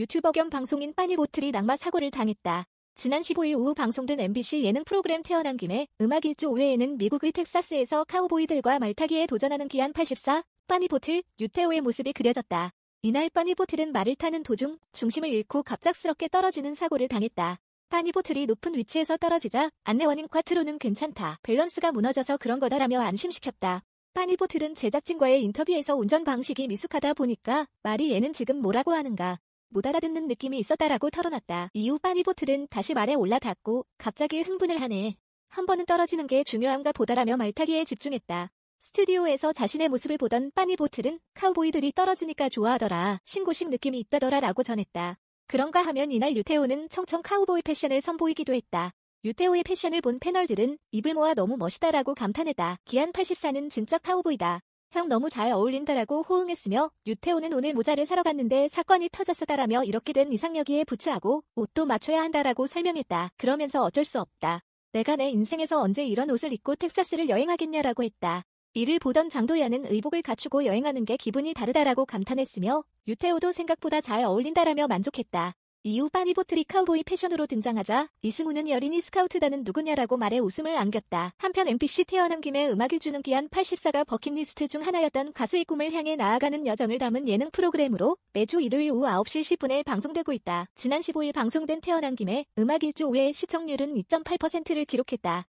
유튜버 겸 방송인 빠니보틀이 낙마 사고를 당했다. 지난 15일 오후 방송된 MBC 예능 프로그램 태어난 김에 음악 1주 5회에는 미국의 텍사스에서 카우보이들과 말타기에 도전하는 기한 84, 빠니보틀, 유태오의 모습이 그려졌다. 이날 빠니보틀은 말을 타는 도중 중심을 잃고 갑작스럽게 떨어지는 사고를 당했다. 빠니보틀이 높은 위치에서 떨어지자 안내원인 콰트로는 괜찮다. 밸런스가 무너져서 그런 거다라며 안심시켰다. 빠니보틀은 제작진과의 인터뷰에서 운전 방식이 미숙하다 보니까 말이 얘는 지금 뭐라고 하는가. 못 알아듣는 느낌이 있었다라고 털어놨다. 이후 파니보틀은 다시 말에 올라탔고 갑자기 흥분을 하네. 한 번은 떨어지는 게 중요한가 보다라며 말타기에 집중했다. 스튜디오에서 자신의 모습을 보던 파니보틀은 카우보이들이 떨어지니까 좋아하더라. 신고식 느낌이 있다더라 라고 전했다. 그런가 하면 이날 유태오는 청청 카우보이 패션을 선보이기도 했다. 유태오의 패션을 본 패널들은 입을 모아 너무 멋있다라고 감탄했다. 기안 84는 진짜 카우보이다. 형 너무 잘 어울린다라고 호응했으며 유태호는 오늘 모자를 사러 갔는데 사건이 터졌었다라며 이렇게 된 이상 력이에 부츠하고 옷도 맞춰야 한다라고 설명했다. 그러면서 어쩔 수 없다. 내가 내 인생에서 언제 이런 옷을 입고 텍사스를 여행하겠냐라고 했다. 이를 보던 장도연은 의복을 갖추고 여행하는 게 기분이 다르다라고 감탄했으며 유태호도 생각보다 잘 어울린다라며 만족했다. 이후 파니보트리 카우보이 패션으로 등장하자 이승우는 여린이 스카우트다는 누구냐라고 말해 웃음을 안겼다. 한편 MPC 태어난 김에 음악을 주는 기한 84가 버킷리스트 중 하나였던 가수의 꿈을 향해 나아가는 여정을 담은 예능 프로그램으로 매주 일요일 오후 9시 10분에 방송되고 있다. 지난 15일 방송된 태어난 김에 음악 1주 후에 시청률은 2.8%를 기록했다.